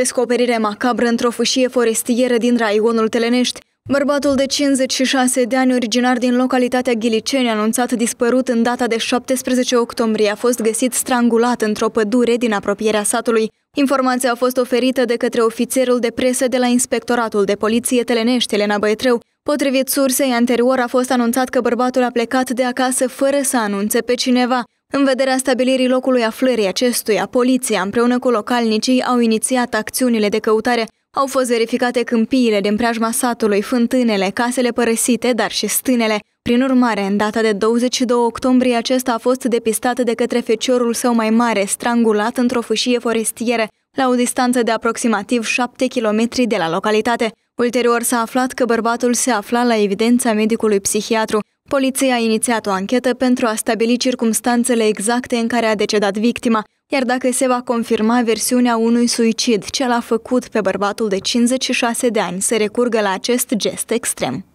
Descoperire macabră într-o fâșie forestieră din raionul Telenești. Bărbatul de 56 de ani, originar din localitatea Ghiliceni, anunțat dispărut în data de 17 octombrie, a fost găsit strangulat într-o pădure din apropierea satului. Informația a fost oferită de către ofițerul de presă de la Inspectoratul de Poliție Telenești, Elena Băietreu. Potrivit sursei anterior, a fost anunțat că bărbatul a plecat de acasă fără să anunțe pe cineva. În vederea stabilirii locului aflării acestuia, poliția împreună cu localnicii au inițiat acțiunile de căutare. Au fost verificate câmpiile din preajma satului, fântânele, casele părăsite, dar și stânele. Prin urmare, în data de 22 octombrie, acesta a fost depistat de către feciorul său mai mare, strangulat într-o fâșie forestieră, la o distanță de aproximativ 7 km de la localitate. Ulterior s-a aflat că bărbatul se afla la evidența medicului psihiatru. Poliția a inițiat o anchetă pentru a stabili circumstanțele exacte în care a decedat victima, iar dacă se va confirma versiunea unui suicid ce l-a făcut pe bărbatul de 56 de ani să recurgă la acest gest extrem.